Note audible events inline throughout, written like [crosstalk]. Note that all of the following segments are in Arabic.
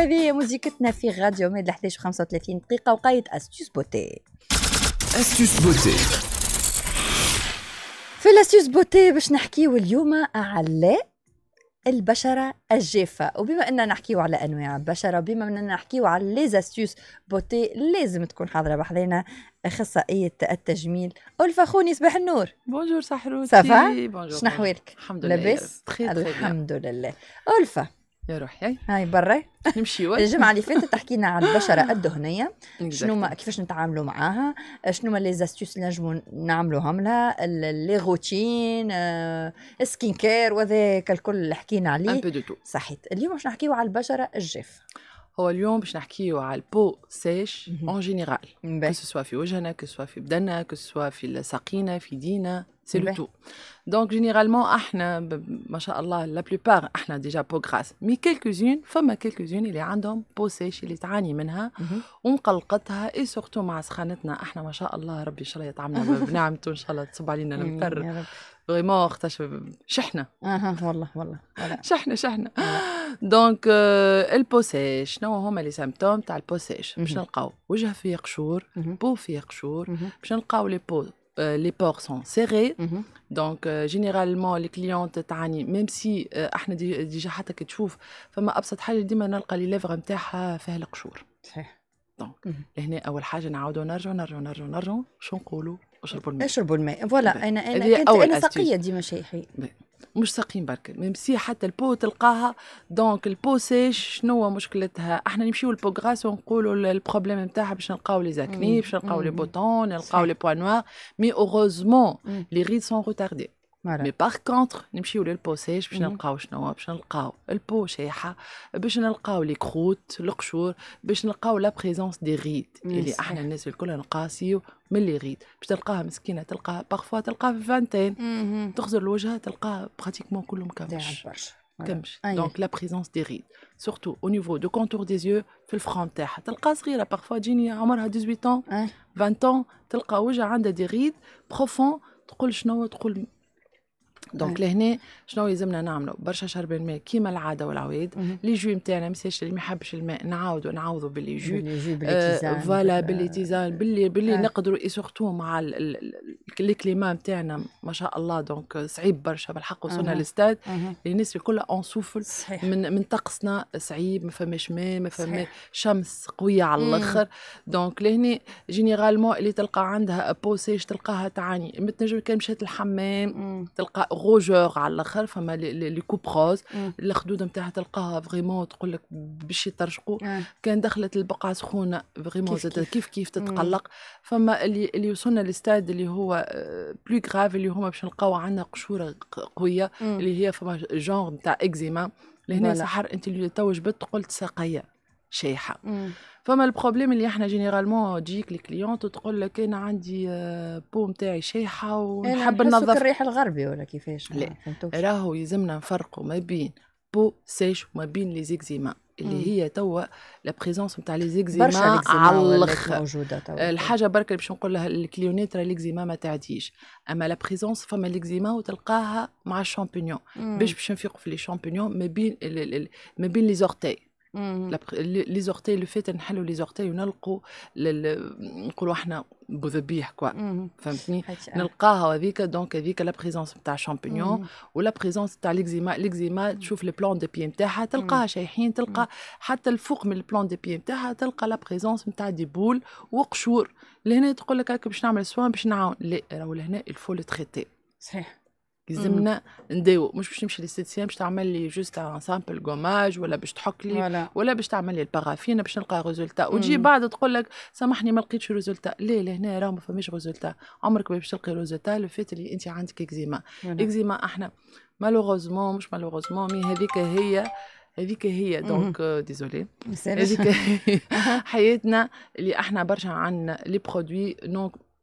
وهذه مزيكتنا في غاديو ميد 11 35 دقيقة وقايد أستيوس بوتي أستيوس بوتي في الأستيوس بوتي باش نحكيو اليوم على البشرة الجافة وبما أننا نحكيو على أنواع البشرة وبما أننا نحكيو على ليزاستيوس بوتي لازم تكون حاضرة بحضينا أخصائية التجميل خوني صباح النور بونجور صحروتي صفا شنو أحوالك؟ الحمد لله لاباس الحمد لله ألفا يا روحي هاي برا نمشي [laughs] [laughs] الجمعه اللي فاتت حكينا على البشره الدهنيه شنو ما كيفاش نتعاملوا معاها شنو ما لي زاستيوس نجموا نعملوهم لها لي روتين سكين كير وذاك الكل اللي حكينا عليه صحيت اليوم باش نحكيو على البشره الجافه هو اليوم باش نحكيو على البو سيش اون جينيرال كو سوا في وجهنا كو سوا في بدنا كو سوا في الساقينا في دينا سي لو تو دونك جينيرالمون احنا ما شاء الله لا بلوبار احنا ديجا بو غراس مي كيلكوزين فما كيلكوزين اللي عندهم بو سيش اللي تعاني منها ومقلقتها اي سورتو مع سخانتنا احنا ما شاء الله ربي ان شاء الله يطعمنا بنعمته ان شاء الله تصب علينا المكر فريمون وقتاش شحنه اها والله والله شحنه شحنه دونك البوسيش شنو هما لي سيمبتوم تاع البوسيش باش نلقاو وجه فيه قشور بو فيه قشور باش نلقاو لي بو Euh, les ports sont serrés mm -hmm. donc euh, généralement les clientes تعاني même si euh, احنا ديجا حتى كي فما ابسط حاجه ديما نلقى لي ليفغ نتاعها فيها القشور صحيح دونك mhm. لهنا اول حاجه نعاودوا نرجعوا نرجعوا نرجعوا نرجعوا شو نقولوا اشربوا الماء اشربوا الماء فوالا انا انا كنت انا أستيج. سقيه ديما شيحي مش ساقين برك ميمسي حتى البو تلقاها دونك البو سيش شنو هو مشكلتها احنا نمشيو للبو غراس ونقولوا البروبليم نتاعها باش نلقاو لي زاكني باش نلقاو لي بوتون نلقاو لي بوان نوار مي اوغوزمون لي ريد سون روتاردي مي باغ كونتر نمشيو للبو سيش باش نلقاو شنو باش نلقاو البو شايحه باش نلقاو لي كروت القشور باش نلقاو لا بريزونس دي ريد اللي احنا الناس الكل نقاسيو من اللي يغيد باش تلقاها مسكينه تلقاها باغفوا تلقاها في فانتين تخزر الوجه تلقاها براتيكمون كلهم كامش كامش دونك لا بريزونس دي غيد سورتو او نيفو دو كونتور دي زيو في الفخون تاعها تلقاها صغيره باغفوا تجيني عمرها 18 ans 20 أه. تلقا تلقى وجه عندها دي غيد بروفون تقول شنو تقول دونك لهنا شنو يلزمنا نعملوا برشا شرب الماء كيما العاده والعوايد لي جو نتاعنا مساش اللي ما يحبش الماء نعاودوا نعوضوا باللي جو آه، فوالا باللي تيزان آه. باللي باللي نقدروا اي سورتو مع الكليما نتاعنا ما شاء الله دونك صعيب برشا بالحق وصلنا للستاد الناس الكل اون سوفل من من طقسنا صعيب ما فماش ماء ما فما شمس قويه على الاخر دونك لهنا جينيرالمون اللي تلقى عندها بوسيش تلقاها تعاني ما تنجم كان مشات الحمام تلقى روجور على الاخر فما لي كوب روز الخدود نتاعها تلقاها فريمون تقول لك باش يطرشقوا mm. كان دخلت البقعه سخونه فريمون كيف, كيف كيف كيف mm. تتقلق فما اللي اللي وصلنا لستاد اللي هو بلو آه، غراف اللي هما باش نلقاو عندنا قشوره قويه mm. اللي هي فما جونغ نتاع اكزيما لهنا سحر انت اللي تو قلت ساقيه شايحه فما البروبليم اللي احنا جينيرالمون تجيك الكليونت تقول لك انا عندي بو آه، نتاعي شايحه إيه، يعني ونحب ننظف الريح الغربي ولا كيفاش لا راهو يلزمنا نفرقوا ما بين بو سيش وما بين لي زيكزيما اللي هي توا لا بريزونس نتاع لي زيكزيما على الاخر آه، الحاجه برك اللي باش نقول لها الكليونيت راه ليكزيما ما تعديش اما لا بريزونس فما ليكزيما وتلقاها مع الشامبينيون باش باش نفيقوا في لي شامبينيون ما بين ما بين لي زورتي لي زورتي لو فيت نحلوا لي زورتي ونلقوا نقولوا احنا بذبيح كوا فهمتني نلقاها هذيك دونك هذيك لا بريزونس نتاع الشامبينيون ولا بريزونس نتاع ليكزيما ليكزيما تشوف لي بلون دو بي نتاعها تلقاها شايحين تلقى حتى الفوق من البلون دو بي نتاعها تلقى لا بريزونس نتاع دي بول وقشور لهنا تقول لك باش نعمل سوان باش نعاون لا راهو لهنا الفو تريتي صحيح يلزمنا نداو مش باش نمشي للستيام باش تعمل لي جوست ان سامبل غوماج ولا باش تحك لي ولا, ولا باش تعمل لي البارافين باش نلقى ريزولتا وتجي بعد تقول لك سامحني ما لقيتش ريزولتا لا لهنا راه ما فماش ريزولتا عمرك ما باش تلقي ريزولتا لو فات اللي انت عندك اكزيما اكزيما احنا مالوغوزمون مش مالوغوزمون مي هذيك هي هذيك هي دونك ديزولي euh, هذيك [laughs] حياتنا اللي احنا برشا عندنا لي برودوي دونك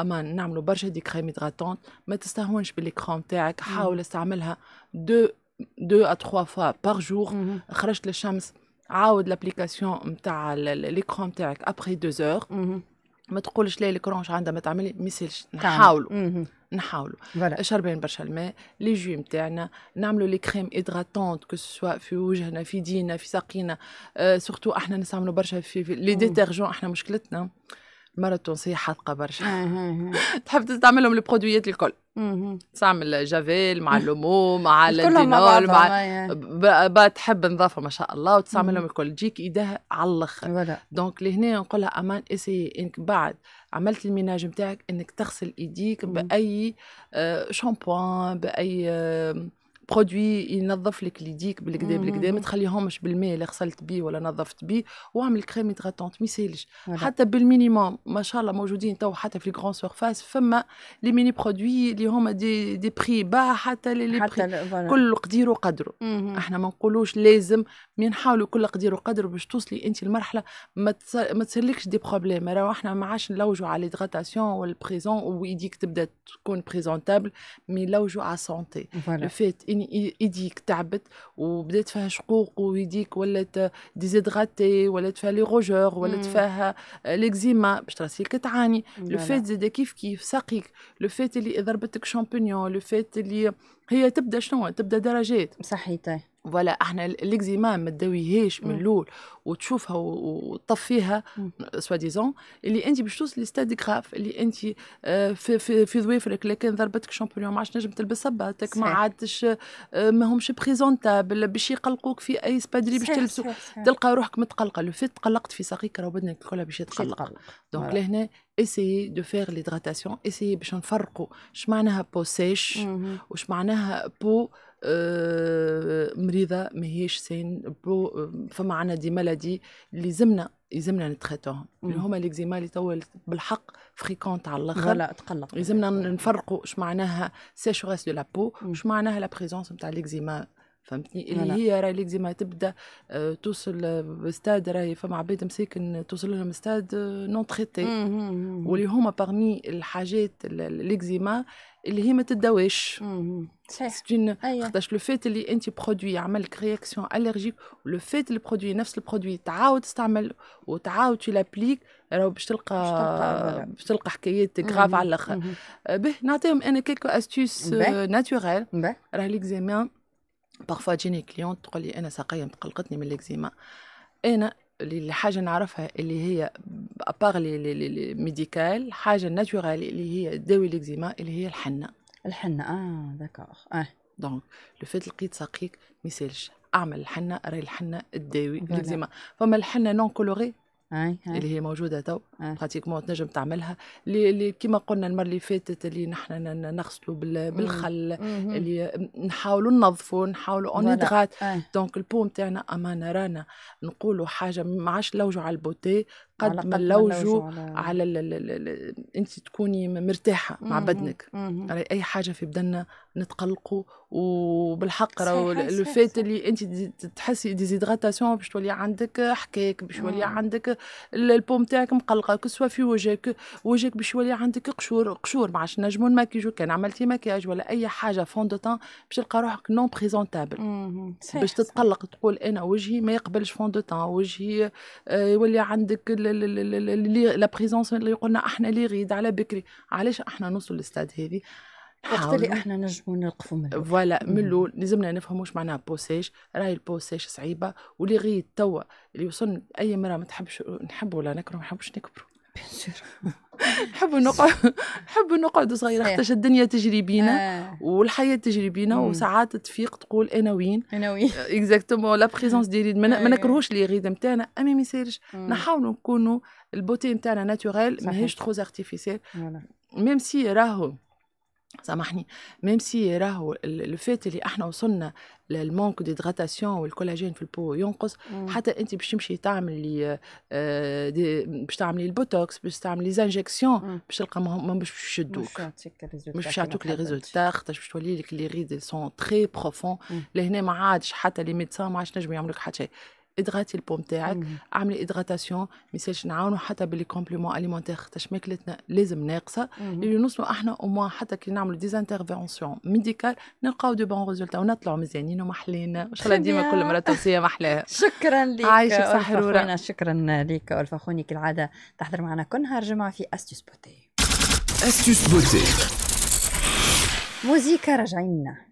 اما نعملوا برشا دي كريم هيدراتونت ما تستهونش بالكريم تاعك حاول استعملها دو دو ا تخوا فوا باغ جور خرجت للشمس عاود لابليكاسيون نتاع ليكرون تاعك ابخي دو زور ما تقولش لا الكرونش عندها ما تعملي ما نحاولوا نحاولوا شربين برشا الماء لي جو نتاعنا نعملوا لي كريم ادغاتونت كو سوا في وجهنا في دينا في ساقينا أه سورتو احنا نستعملوا برشا في, لي ديترجون احنا مشكلتنا المرأة التونسية حاذقة برشا [laughs] تحب تستعملهم البرودويات الكل تستعمل جافيل مع اللومو مع الدينول [laughs] مع با تحب نظافة ما شاء الله وتستعملهم الكل تجيك ايديها على الاخر دونك لهنا نقولها امان اسي انك بعد عملت الميناج نتاعك انك تغسل ايديك باي آه، شامبوان باي برودوي ينظف لك ليديك بالكدا بالكدا ما تخليهمش بالماء اللي غسلت بيه ولا نظفت بيه واعمل كريم هيدغاتونت ما يسالش حتى بالمينيموم ما شاء الله موجودين تو حتى في الكرون سيرفاس فما لي ميني برودوي اللي هما دي دي بري با حتى لي بري كل قدير وقدره احنا ما نقولوش لازم مي نحاولوا كل قدير وقدر باش توصلي انت لمرحله ما ما تصيرلكش دي بروبليم راهو احنا ما عادش نلوجوا على ليدغاتاسيون والبريزون ويديك تبدا تكون بريزونتابل مي نلوجوا على سونتي لو فيت يعني ايديك تعبت وبدات فيها شقوق ويديك ولات ديزيدغاتي ولات فيها لي روجور ولات فيها آه، ليكزيما باش راسي كتعاني لو فات زاد كيف كيف ساقيك لو فات اللي ضربتك شامبينيون لو فات اللي هي تبدا شنو تبدا درجات صحيح فوالا احنا ليكزيما ما تداويهاش من الاول وتشوفها وتطفيها سوا ديزون اللي انت باش توصل ستاد كراف اللي انت آه، في في, في ضويفرك لكن ضربتك شامبيون ما عادش نجم تلبس صباتك ما عادش آه، ماهمش بريزونتابل باش يقلقوك في اي سبادري باش تلبسو تلقى روحك متقلقه لو فيت تقلقت في ساقيك راه بدنك كلها باش يتقلق دونك لهنا دو فيغ لي دغاتاسيون اسيي باش نفرقوا اش معناها بو سيش واش معناها بو آه، مريضه ماهيش سين برو فما عندنا دي اللي زمنا يلزمنا نتخاتوهم اللي هما ليكزيما اللي توا بالحق فريكونت على الاخر لا تقلق يلزمنا نفرقوا اش معناها سيشوغاس دو لابو اش معناها لا بريزونس نتاع ليكزيما فهمتني اللي هي راهي ليك ديما تبدا آه، توصل ستاد راهي فما عباد مساكن توصل لهم ستاد نون آه، تريتي واللي هما باغمي الحاجات ليكزيما اللي هي ما تداواش صحيح خاطرش لو فات اللي انت برودوي عملك رياكسيون الرجيك لو فات البرودوي نفس البرودوي تعاود تستعمل وتعاود تلابليك راهو باش تلقى باش تلقى حكايات غراف على الاخر آه، به نعطيهم انا كيكو استوس ناتوريل راه ليكزيما بارفوا تجيني كليون تقول لي انا ساقيه مقلقتني من الاكزيما انا اللي حاجه نعرفها اللي هي ابار لي ميديكال حاجة ناتورال اللي هي داوي الاكزيما اللي هي الحنة الحنة اه داكوغ اه دونك لو فات لقيت ساقيك ما يسالش اعمل الحنة راهي الحنة الداوي الاكزيما فما الحنة نون كولوري أي أي. اللي هي موجوده تو براتيكمون تنجم تعملها اللي, اللي كما قلنا المره اللي فاتت اللي نحن نغسلوا بالخل مم. اللي نحاولوا ننظفوا نحاولوا اون ادغات دونك البو نتاعنا امانه رانا نقولوا حاجه ما عادش لوجوا على البوتي قد ما نلوجوا على, على انت تكوني مرتاحه مع بدنك اي حاجه في بدننا نتقلقوا وبالحق راهو الفات اللي انت تحسي ديزيدغاتاسيون باش تولي عندك حكاك باش يولي عندك البو نتاعك مقلقه كسوا في وجهك وجهك باش يولي عندك قشور قشور ما عادش نجمو نماكيجو كان عملتي ماكياج ولا اي حاجه فون دو تان باش تلقى روحك نون بريزونتابل باش تتقلق تقول انا وجهي ما يقبلش فون دو تان وجهي آه، يولي عندك لا بريزونس اللي قلنا احنا لي غيد على بكري علاش احنا نوصل للستاد هذه وقت اللي احنا نجمو نوقفوا من فوالا من الاول لازمنا نفهموا واش معناها بوساج راهي البوساج صعيبه واللي غي توا اللي وصلنا اي مره ما تحبش نحب ولا نكره ما نحبش نكبروا بيان سور [laughs] نحبوا نقعد نحبوا نقعدوا صغيره حتى الدنيا تجري بينا آه. والحياه تجري بينا وساعات تفيق تقول انا وين انا وين اكزاكتومون لا بريزونس ديالي ما أيوة. نكرهوش لي غيد نتاعنا اما ما يسيرش نحاولوا نكونوا البوتي نتاعنا ناتوريل ماهيش تخوز ارتيفيسيل ميم سي راهو سامحني ميم سي راهو الفات اللي احنا وصلنا للمونك ديدغاتاسيون والكولاجين في البو ينقص مم. حتى انت باش تمشي تعملي باش تعملي البوتوكس باش تعملي زانجيكسيون باش تلقى ما باش يشدوك مش باش يعطوك لي ريزولتا خاطر باش تولي لك لي ريد سون تري بروفون لهنا ما عادش حتى لي ميدسان ما عادش نجم يعملوا لك حتى شيء ادغاتي البوم تاعك اعملي ادغاتاسيون ميسالش نعاونوا حتى باللي كومبليمون اليمونتير خاطرش ماكلتنا لازم ناقصه اللي نوصلوا احنا او موان حتى كي نعملوا ديزانترفونسيون ميديكال نلقاو دو بون ريزولتا ونطلعوا مزيانين ومحلين ان شاء الله ديما كل مره توصيه محلاها شكرا ليك عايشك سحروره شكرا ليك والفخوني كالعاده تحضر معنا كل نهار جمعه في استيوس بوتي استيوس بوتي موزيكا راجعين